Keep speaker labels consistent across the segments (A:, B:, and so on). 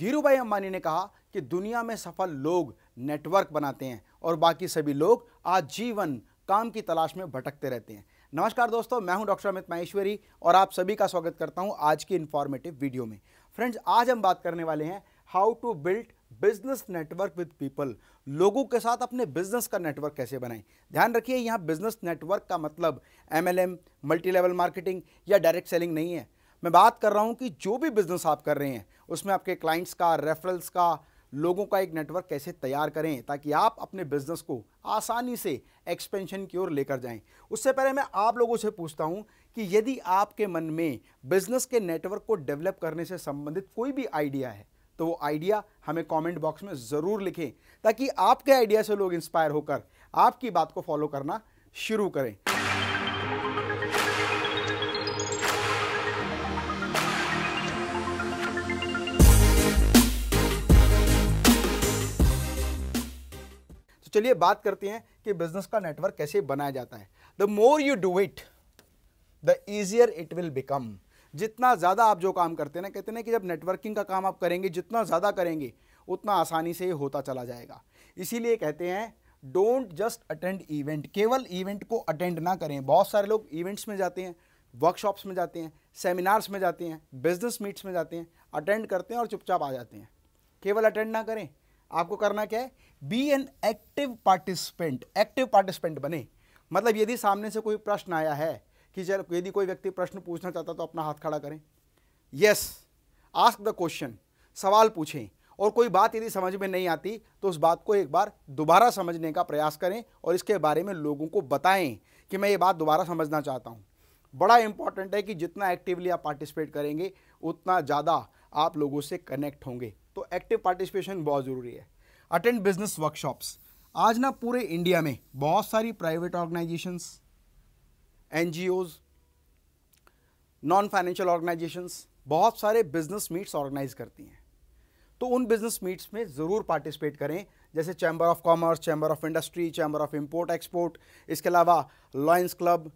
A: धीरू भाई अंबानी ने कहा कि दुनिया में सफल लोग नेटवर्क बनाते हैं और बाकी सभी लोग आजीवन काम की तलाश में भटकते रहते हैं नमस्कार दोस्तों मैं हूं डॉक्टर अमित माहेश्वरी और आप सभी का स्वागत करता हूं आज की इन्फॉर्मेटिव वीडियो में फ्रेंड्स आज हम बात करने वाले हैं how to build business network with people लोगों के साथ अपने बिजनेस का नेटवर्क कैसे बनाएं ध्यान रखिए यहाँ बिजनेस नेटवर्क का मतलब एम मल्टी लेवल मार्केटिंग या डायरेक्ट सेलिंग नहीं है मैं बात कर रहा हूँ कि जो भी बिजनेस आप कर रहे हैं उसमें आपके क्लाइंट्स का रेफरल्स का लोगों का एक नेटवर्क कैसे तैयार करें ताकि आप अपने बिजनेस को आसानी से एक्सपेंशन की ओर लेकर जाएं उससे पहले मैं आप लोगों से पूछता हूं कि यदि आपके मन में बिजनेस के नेटवर्क को डेवलप करने से संबंधित कोई भी आइडिया है तो वो आइडिया हमें कमेंट बॉक्स में ज़रूर लिखें ताकि आपके आइडिया से लोग इंस्पायर होकर आपकी बात को फॉलो करना शुरू करें चलिए बात करते हैं कि बिजनेस का नेटवर्क कैसे बनाया जाता है the more you do it the easier it will become जितना ज़्यादा आप जो काम करते हैं ना कहते हैं कि जब नेटवर्किंग का काम आप करेंगे जितना ज़्यादा करेंगे उतना आसानी से होता चला जाएगा इसीलिए कहते हैं डोंट जस्ट अटेंड इवेंट केवल इवेंट को अटेंड ना करें बहुत सारे लोग इवेंट्स में जाते हैं वर्कशॉप्स में जाते हैं सेमिनार्स में जाते हैं बिजनेस मीट्स में जाते हैं अटेंड करते हैं और चुपचाप आ जाते हैं केवल अटेंड ना करें आपको करना क्या है be an active participant active participant बने मतलब यदि सामने से कोई प्रश्न आया है कि चल यदि कोई व्यक्ति प्रश्न पूछना चाहता तो अपना हाथ खड़ा करें यस आस्क द क्वेश्चन सवाल पूछें और कोई बात यदि समझ में नहीं आती तो उस बात को एक बार दोबारा समझने का प्रयास करें और इसके बारे में लोगों को बताएं कि मैं ये बात दोबारा समझना चाहता हूँ बड़ा इंपॉर्टेंट है कि जितना एक्टिवली आप पार्टिसिपेट करेंगे उतना ज़्यादा आप लोगों से कनेक्ट होंगे तो एक्टिव पार्टिसिपेशन बहुत ज़रूरी है अटेंड बिजनेस वर्कशॉप्स आज ना पूरे इंडिया में बहुत सारी private organisations an non financial organisations बहुत सारे बिजनेस मीट्स ऑर्गेनाइज करती हैं तो उन बिजनेस मीट्स में ज़रूर पार्टिसिपेट करें जैसे chamber of commerce chamber of industry chamber of import export इसके अलावा Lions Club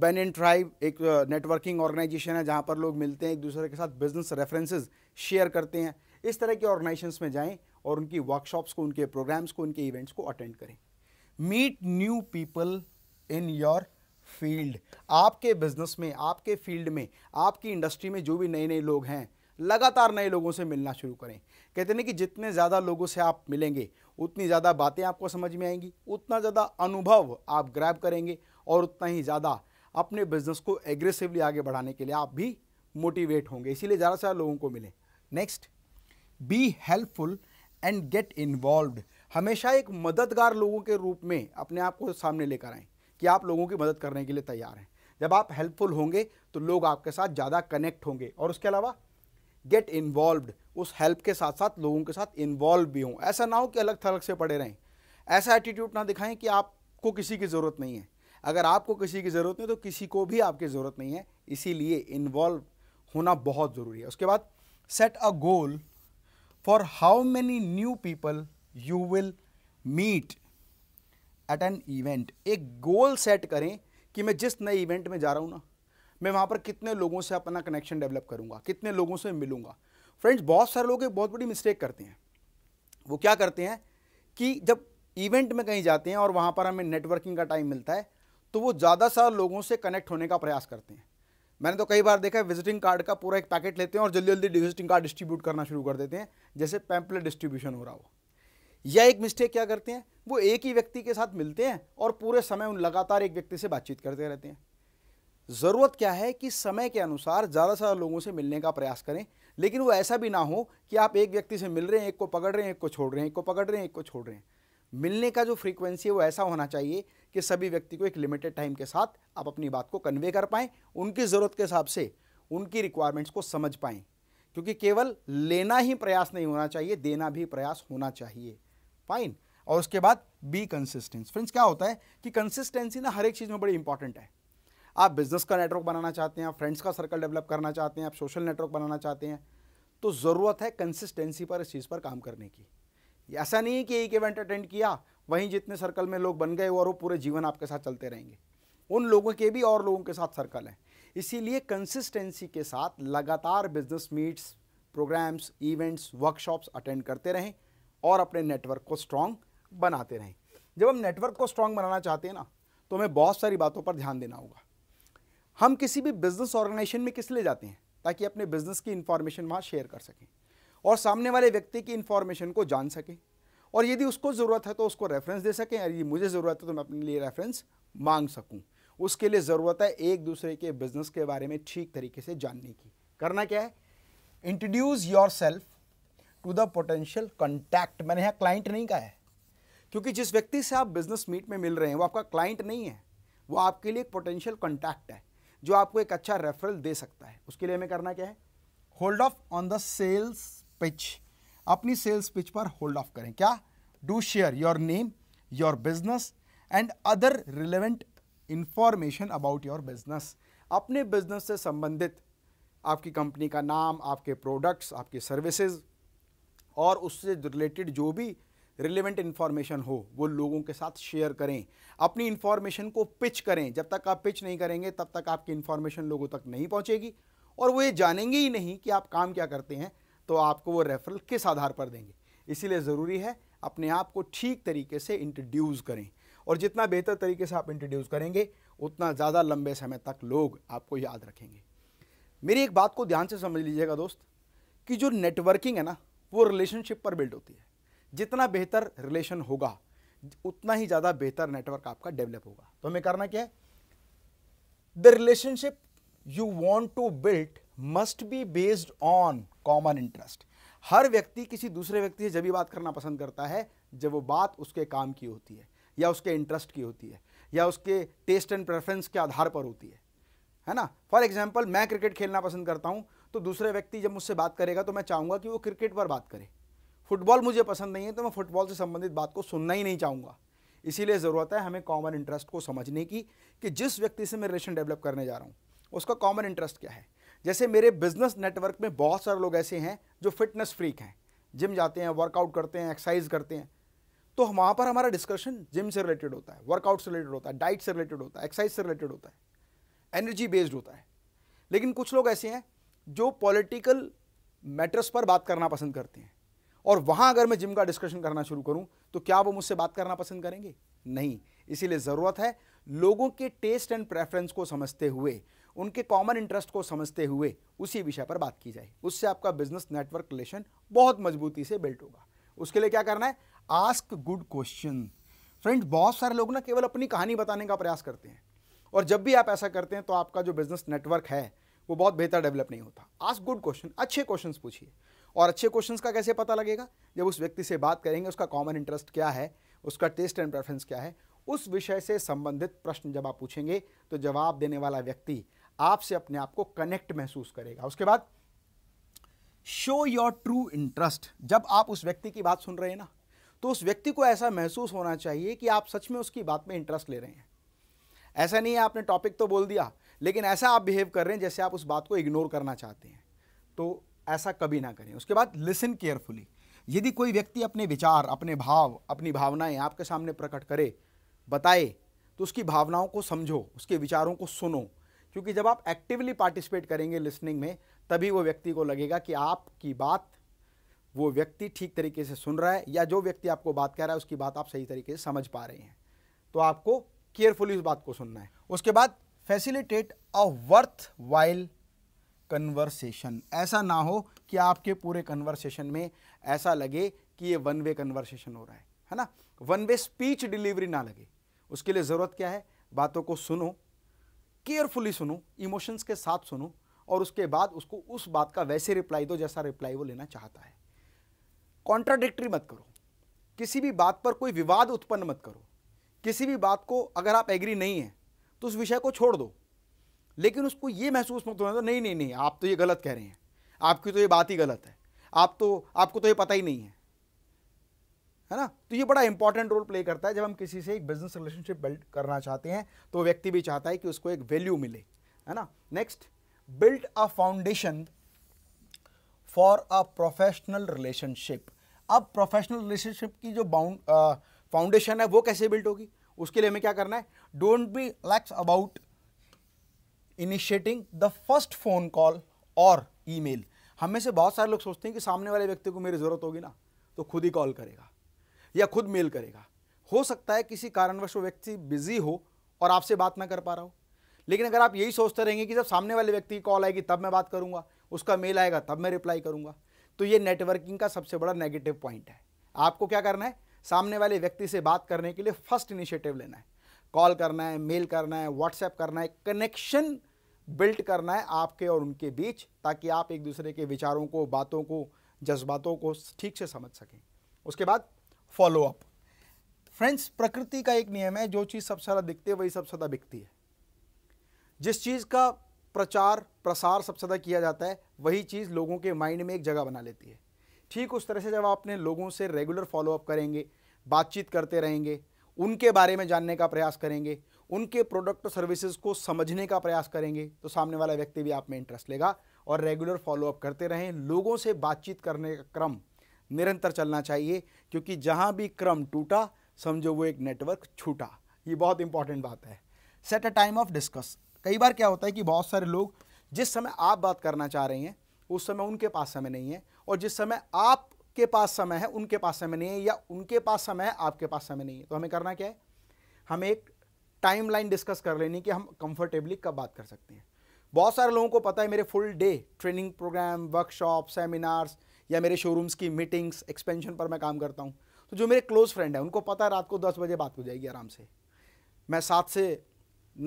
A: Ben and Tribe एक नेटवर्किंग ऑर्गेनाइजेशन है जहाँ पर लोग मिलते हैं एक दूसरे के साथ बिजनेस रेफरेंसेज शेयर करते हैं इस तरह के ऑर्गेनाइजेशन में जाएँ और उनकी वर्कशॉप्स को उनके प्रोग्राम्स को उनके इवेंट्स को अटेंड करें meet new people in your field आपके बिजनेस में आपके फील्ड में आपकी इंडस्ट्री में जो भी नए नए लोग हैं लगातार नए लोगों से मिलना शुरू करें कहते हैं कि जितने ज़्यादा लोगों से आप मिलेंगे उतनी ज़्यादा बातें आपको समझ में आएंगी उतना ज़्यादा अनुभव आप ग्रैब करेंगे और उतना ही ज़्यादा अपने बिजनेस को एग्रेसिवली आगे बढ़ाने के लिए आप भी मोटिवेट होंगे इसीलिए ज़्यादा से ज़्यादा लोगों को मिलें next be helpful and get involved हमेशा एक मददगार लोगों के रूप में अपने आप को सामने लेकर आएँ कि आप लोगों की मदद करने के लिए तैयार हैं जब आप हेल्पफुल होंगे तो लोग आपके साथ ज़्यादा कनेक्ट होंगे और उसके अलावा गेट इन्वॉल्व उस हेल्प के साथ साथ लोगों के साथ इन्वॉल्व भी हों ऐसा ना हो कि अलग थलग से पड़े रहें ऐसा एटीट्यूड ना दिखाएं कि आपको किसी की ज़रूरत नहीं है अगर आपको किसी की ज़रूरत नहीं तो किसी को भी आपकी ज़रूरत नहीं है इसीलिए इन्वॉल्व होना बहुत ज़रूरी है उसके बाद set a goal for how many new people you will meet at an event. एक गोल सेट करें कि मैं जिस नए इवेंट में जा रहा हूँ ना मैं वहाँ पर कितने लोगों से अपना कनेक्शन डेवलप करूँगा कितने लोगों से मिलूँगा फ्रेंड्स बहुत सारे लोग एक बहुत बड़ी मिस्टेक करते हैं वो क्या करते हैं कि जब इवेंट में कहीं जाते हैं और वहाँ पर हमें नेटवर्किंग का टाइम मिलता है तो वो ज़्यादा सारे लोगों से कनेक्ट होने का प्रयास करते हैं मैंने तो कई बार देखा है विजिटिंग कार्ड का पूरा एक पैकेट लेते हैं और जल्दी जल्दी विजिटिंग कार्ड डिस्ट्रीब्यूट करना शुरू कर देते हैं जैसे पैम्पलेट डिस्ट्रीब्यूशन हो रहा हो या एक मिस्टेक क्या करते हैं वो एक ही व्यक्ति के साथ मिलते हैं और पूरे समय उन लगातार एक व्यक्ति से बातचीत करते रहते हैं ज़रूरत क्या है कि समय के अनुसार ज़्यादा से ज़्यादा लोगों से मिलने का प्रयास करें लेकिन वो ऐसा भी ना हो कि आप एक व्यक्ति से मिल रहे हैं एक को पकड़ रहे हैं एक को छोड़ रहे हैं एक को पकड़ रहे हैं एक को छोड़ रहे हैं मिलने का जो फ्रीक्वेंसी है वो ऐसा होना चाहिए कि सभी व्यक्ति को एक लिमिटेड टाइम के साथ आप अपनी बात को कन्वे कर पाएँ उनकी ज़रूरत के हिसाब से उनकी रिक्वायरमेंट्स को समझ पाएँ क्योंकि केवल लेना ही प्रयास नहीं होना चाहिए देना भी प्रयास होना चाहिए फाइन और उसके बाद बी कंसिस्टेंस फ्रेंड्स क्या होता है कि कंसिस्टेंसी ना हर एक चीज़ में बड़ी इंपॉर्टेंट है आप बिजनेस का नेटवर्क बनाना चाहते हैं आप फ्रेंड्स का सर्कल डेवलप करना चाहते हैं आप सोशल नेटवर्क बनाना चाहते हैं तो ज़रूरत है कंसिस्टेंसी पर इस चीज़ पर काम करने की ऐसा नहीं है कि एक इवेंट अटेंड किया वहीं जितने सर्कल में लोग बन गए और वो पूरे जीवन आपके साथ चलते रहेंगे उन लोगों के भी और लोगों के साथ सर्कल हैं इसीलिए कंसिस्टेंसी के साथ लगातार business meets programmes events workshops attend करते रहें और अपने नेटवर्क को स्ट्रॉन्ग बनाते रहें जब हम नेटवर्क को स्ट्रॉन्ग बनाना चाहते हैं ना तो हमें बहुत सारी बातों पर ध्यान देना होगा हम किसी भी बिजनेस ऑर्गेनाइजेशन में किस लिए जाते हैं ताकि अपने बिजनेस की इन्फॉर्मेशन वहाँ शेयर कर सकें और सामने वाले व्यक्ति की इन्फॉर्मेशन को जान सकें और यदि उसको ज़रूरत है तो उसको रेफरेंस दे सकें यदि मुझे ज़रूरत है तो मैं अपने लिए रेफरेंस मांग सकूँ उसके लिए ज़रूरत है एक दूसरे के बिजनेस के बारे में ठीक तरीके से जानने की करना क्या है introduce yourself to the potential contact मैंने यहाँ क्लाइंट नहीं कहा है क्योंकि जिस व्यक्ति से आप बिजनेस मीट में मिल रहे हैं वो आपका क्लाइंट नहीं है वो आपके लिए एक पोटेंशियल कॉन्टैक्ट है जो आपको एक अच्छा रेफरल दे सकता है उसके लिए हमें करना क्या है hold off on the sales pitch अपनी सेल्स पिच पर होल्ड ऑफ करें क्या do share your name your business and other relevant information about your business अपने बिजनेस से संबंधित आपकी कंपनी का नाम आपके प्रोडक्ट्स आपकी सर्विसेज और उससे रिलेटेड जो भी रिलेवेंट इन्फॉर्मेशन हो वो लोगों के साथ शेयर करें अपनी इन्फॉर्मेशन को पिच करें जब तक आप पिच नहीं करेंगे तब तक आपकी इन्फॉर्मेशन लोगों तक नहीं पहुंचेगी और वो ये जानेंगे ही नहीं कि आप काम क्या करते हैं तो आपको वो रेफरल किस आधार पर देंगे इसीलिए ज़रूरी है अपने आप को ठीक तरीके से इंट्रोड्यूस करें और जितना बेहतर तरीके से आप इंट्रोड्यूस करेंगे उतना ज़्यादा लंबे समय तक लोग आपको याद रखेंगे मेरी एक बात को ध्यान से समझ लीजिएगा दोस्त कि जो नेटवर्किंग है ना वो रिलेशनशिप पर बिल्ड होती है जितना बेहतर रिलेशन होगा उतना ही ज़्यादा बेहतर नेटवर्क आपका डेवलप होगा तो हमें करना क्या है the relationship you want to build must be based on common interest हर व्यक्ति किसी दूसरे व्यक्ति से जब भी बात करना पसंद करता है जब वो बात उसके काम की होती है या उसके इंटरेस्ट की होती है या उसके टेस्ट एंड प्रेफरेंस के आधार पर होती है है ना फॉर एग्जाम्पल मैं क्रिकेट खेलना पसंद करता हूँ तो दूसरे व्यक्ति जब मुझसे बात करेगा तो मैं चाहूँगा कि वो क्रिकेट पर बात करे फुटबॉल मुझे पसंद नहीं है तो मैं फुटबॉल से संबंधित बात को सुनना ही नहीं चाहूँगा इसीलिए ज़रूरत है हमें कॉमन इंटरेस्ट को समझने की कि जिस व्यक्ति से मैं रिलेशन डेवलप करने जा रहा हूँ उसका कॉमन इंटरेस्ट क्या है जैसे मेरे बिजनेस नेटवर्क में बहुत सारे लोग ऐसे हैं जो फिटनेस फ्रीक हैं जिम जाते हैं वर्कआउट करते हैं एक्सरसाइज करते हैं तो वहाँ पर हमारा डिस्कशन जिम से रिलेटेड होता है वर्कआउट से रिलेटेड होता है डाइट से रिलेटेड होता है एक्सरसाइज से रिलेटेड होता है एनर्जी बेस्ड होता है लेकिन कुछ लोग ऐसे हैं जो पॉलिटिकल मैटर्स पर बात करना पसंद करते हैं और वहाँ अगर मैं जिम का डिस्कशन करना शुरू करूँ तो क्या वो मुझसे बात करना पसंद करेंगे नहीं इसीलिए ज़रूरत है लोगों के टेस्ट एंड प्रेफरेंस को समझते हुए उनके कॉमन इंटरेस्ट को समझते हुए उसी विषय पर बात की जाए उससे आपका बिजनेस नेटवर्क रिलेशन बहुत मजबूती से बिल्ट होगा उसके लिए क्या करना है आस्क गुड क्वेश्चन फ्रेंड बहुत सारे लोग ना केवल अपनी कहानी बताने का प्रयास करते हैं और जब भी आप ऐसा करते हैं तो आपका जो बिजनेस नेटवर्क है वो बहुत बेहतर डेवलप नहीं होता आस्क गुड क्वेश्चन अच्छे क्वेश्चन पूछिए और अच्छे क्वेश्चन का कैसे पता लगेगा जब उस व्यक्ति से बात करेंगे उसका कॉमन इंटरेस्ट क्या है उसका टेस्ट एंड प्रेफरेंस क्या है उस विषय से संबंधित प्रश्न जब आप पूछेंगे तो जवाब देने वाला व्यक्ति आपसे अपने आप को कनेक्ट महसूस करेगा उसके बाद शो योर ट्रू इंटरेस्ट जब आप उस व्यक्ति की बात सुन रहे हैं ना तो उस व्यक्ति को ऐसा महसूस होना चाहिए कि आप सच में उसकी बात में इंटरेस्ट ले रहे हैं ऐसा नहीं है आपने टॉपिक तो बोल दिया लेकिन ऐसा आप बिहेव कर रहे हैं जैसे आप उस बात को इग्नोर करना चाहते हैं तो ऐसा कभी ना करें उसके बाद लिसन केयरफुली यदि कोई व्यक्ति अपने विचार अपने भाव अपनी भावनाएं आपके सामने प्रकट करे बताए तो उसकी भावनाओं को समझो उसके विचारों को सुनो क्योंकि जब आप एक्टिवली पार्टिसिपेट करेंगे लिसनिंग में तभी वो व्यक्ति को लगेगा कि आपकी बात वो व्यक्ति ठीक तरीके से सुन रहा है या जो व्यक्ति आपको बात कह रहा है उसकी बात आप सही तरीके से समझ पा रहे हैं तो आपको केयरफुली उस बात को सुनना है उसके बाद facilitate a worthwhile conversation ऐसा ना हो कि आपके पूरे कन्वर्सेशन में ऐसा लगे कि ये वन वे कन्वर्सेशन हो रहा है है ना वन वे स्पीच डिलीवरी ना लगे उसके लिए ज़रूरत क्या है बातों को सुनो केयरफुली सुनो इमोशंस के साथ सुनो और उसके बाद उसको उस बात का वैसे रिप्लाई दो जैसा रिप्लाई वो लेना चाहता है कॉन्ट्राडिक्टरी मत करो किसी भी बात पर कोई विवाद उत्पन्न मत करो किसी भी बात को अगर आप एग्री नहीं हैं तो उस विषय को छोड़ दो लेकिन उसको ये महसूस मत होना नहीं नहीं नहीं आप तो ये गलत कह रहे हैं आपकी तो ये बात ही गलत है आप तो आपको तो ये पता ही नहीं है है ना तो ये बड़ा इंपॉर्टेंट रोल प्ले करता है जब हम किसी से एक बिजनेस रिलेशनशिप बिल्ड करना चाहते हैं तो व्यक्ति भी चाहता है कि उसको एक वैल्यू मिले है ना next build a foundation for a professional relationship अब प्रोफेशनल रिलेशनशिप की जो बाउंड फाउंडेशन है वो कैसे बिल्ड होगी उसके लिए हमें क्या करना है don't be lax about initiating the first phone call और ईमेल हमें से बहुत सारे लोग सोचते हैं कि सामने वाले व्यक्ति को मेरी ज़रूरत होगी ना तो खुद ही कॉल करेगा या खुद मेल करेगा हो सकता है किसी कारणवश वो व्यक्ति बिजी हो और आपसे बात ना कर पा रहा हो लेकिन अगर आप यही सोचते रहेंगे कि जब सामने वाले व्यक्ति की कॉल आएगी तब मैं बात करूंगा उसका मेल आएगा तब मैं रिप्लाई करूंगा तो ये नेटवर्किंग का सबसे बड़ा नेगेटिव पॉइंट है आपको क्या करना है सामने वाले व्यक्ति से बात करने के लिए फर्स्ट इनिशिएटिव लेना है कॉल करना है मेल करना है व्हाट्सएप करना है कनेक्शन बिल्ट करना है आपके और उनके बीच ताकि आप एक दूसरे के विचारों को बातों को जज्बातों को ठीक से समझ सकें उसके बाद फॉलो अप फ्रेंड्स प्रकृति का एक नियम है जो चीज़ सबसे ज़्यादा दिखती है वही सबसे ज़्यादा बिकती है जिस चीज़ का प्रचार प्रसार सबसे ज़्यादा किया जाता है वही चीज़ लोगों के माइंड में एक जगह बना लेती है ठीक उस तरह से जब आपने लोगों से रेगुलर फॉलोअप करेंगे बातचीत करते रहेंगे उनके बारे में जानने का प्रयास करेंगे उनके प्रोडक्ट सर्विसेज को समझने का प्रयास करेंगे तो सामने वाला व्यक्ति भी आप में इंटरेस्ट लेगा और रेगुलर फॉलोअप करते रहें लोगों से बातचीत करने का क्रम निरंतर चलना चाहिए क्योंकि जहाँ भी क्रम टूटा समझो वो एक नेटवर्क छूटा ये बहुत इंपॉर्टेंट बात है set a time of discuss कई बार क्या होता है कि बहुत सारे लोग जिस समय आप बात करना चाह रहे हैं उस समय उनके पास समय नहीं है और जिस समय आपके पास समय है उनके पास समय नहीं है या उनके पास समय है आपके पास समय नहीं है तो हमें करना क्या है हमें एक टाइम लाइन डिस्कस कर लेनी कि हम कंफर्टेबली कब बात कर सकते हैं बहुत सारे लोगों को पता है मेरे full day training program workshop seminars या मेरे शोरूम्स की मीटिंग्स एक्सपेंशन पर मैं काम करता हूँ तो जो मेरे क्लोज़ फ्रेंड हैं उनको पता है रात को दस बजे बात हो जाएगी आराम से मैं सात से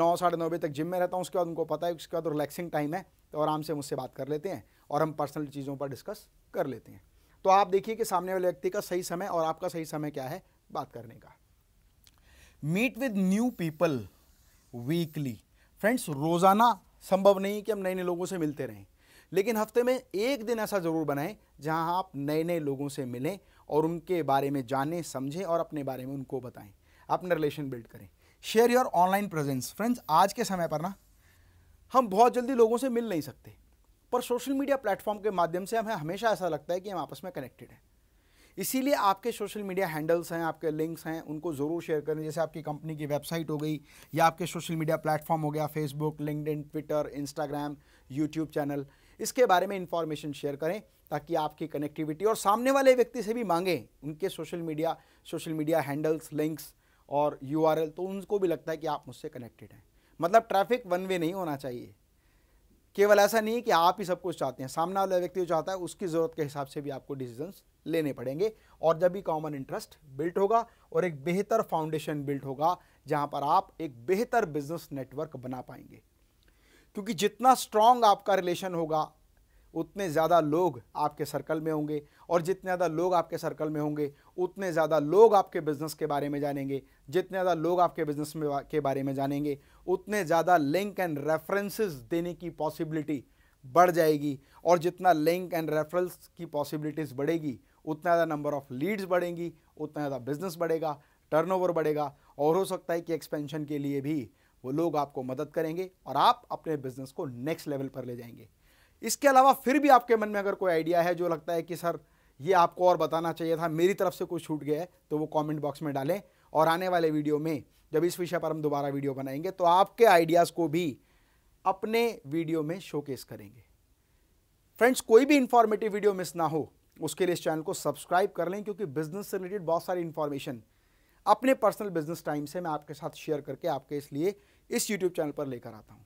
A: नौ साढ़े नौ बजे तक जिम में रहता हूँ उसके बाद उनको पता है उसके बाद रिलैक्सिंग टाइम है तो आराम से मुझसे बात कर लेते हैं और हम पर्सनल चीज़ों पर डिस्कस कर लेते हैं तो आप देखिए कि सामने वाले व्यक्ति का सही समय और आपका सही समय क्या है बात करने का meet with new people weekly friends रोज़ाना संभव नहीं कि हम नए नए लोगों से मिलते रहें लेकिन हफ्ते में एक दिन ऐसा ज़रूर बनाएं जहां आप नए नए लोगों से मिलें और उनके बारे में जानें समझें और अपने बारे में उनको बताएं अपना रिलेशन बिल्ड करें share your online presence friends आज के समय पर ना हम बहुत जल्दी लोगों से मिल नहीं सकते पर सोशल मीडिया प्लेटफॉर्म के माध्यम से हमें हमेशा ऐसा लगता है कि हम आपस में कनेक्टेड हैं इसीलिए आपके सोशल मीडिया हैंडल्स हैं आपके लिंक्स हैं उनको ज़रूर शेयर करें जैसे आपकी कंपनी की वेबसाइट हो गई या आपके सोशल मीडिया प्लेटफॉर्म हो गया Facebook LinkedIn Twitter Instagram YouTube channel इसके बारे में इंफॉर्मेशन शेयर करें ताकि आपकी कनेक्टिविटी और सामने वाले व्यक्ति से भी मांगें उनके social media social media handles links और यू तो उनको भी लगता है कि आप मुझसे कनेक्टेड हैं मतलब ट्रैफिक वन वे नहीं होना चाहिए केवल ऐसा नहीं है कि आप ही सब कुछ चाहते हैं सामने वाला व्यक्ति जो चाहता है उसकी ज़रूरत के हिसाब से भी आपको डिसीजंस लेने पड़ेंगे और जब भी कॉमन इंटरेस्ट बिल्ट होगा और एक बेहतर फाउंडेशन बिल्ट होगा जहां पर आप एक बेहतर बिजनेस नेटवर्क बना पाएंगे क्योंकि जितना स्ट्रांग आपका रिलेशन होगा उतने ज़्यादा लोग आपके सर्कल में होंगे और जितने ज़्यादा लोग आपके सर्कल में होंगे उतने ज़्यादा लोग आपके बिज़नेस के बारे में जानेंगे जितने ज़्यादा लोग आपके बिज़नेस में के बारे में जानेंगे उतने ज़्यादा लिंक एंड रेफरेंसेस देने की पॉसिबिलिटी बढ़ जाएगी और जितना लिंक एंड रेफरेंस की पॉसिबिलिटीज़ बढ़ेगी उतना ज़्यादा नंबर ऑफ़ लीड्स बढ़ेंगी उतना ज़्यादा बिजनेस बढ़ेगा टर्न बढ़ेगा और हो सकता है कि एक्सपेंशन के लिए भी वो लोग आपको मदद करेंगे और आप अपने बिजनेस को नेक्स्ट लेवल पर ले जाएंगे इसके अलावा फिर भी आपके मन में अगर कोई आइडिया है जो लगता है कि सर ये आपको और बताना चाहिए था मेरी तरफ से कुछ छूट गया है तो वो कमेंट बॉक्स में डालें और आने वाले वीडियो में जब इस विषय पर हम दोबारा वीडियो बनाएंगे तो आपके आइडियाज़ को भी अपने वीडियो में शोकेस करेंगे फ्रेंड्स कोई भी इंफॉर्मेटिव वीडियो मिस ना हो उसके लिए इस चैनल को सब्सक्राइब कर लें क्योंकि बिजनेस से रिलेटेड बहुत सारी इन्फॉर्मेशन अपने पर्सनल बिजनेस टाइम से मैं आपके साथ शेयर करके आपके इसलिए इस यूट्यूब चैनल पर लेकर आता हूँ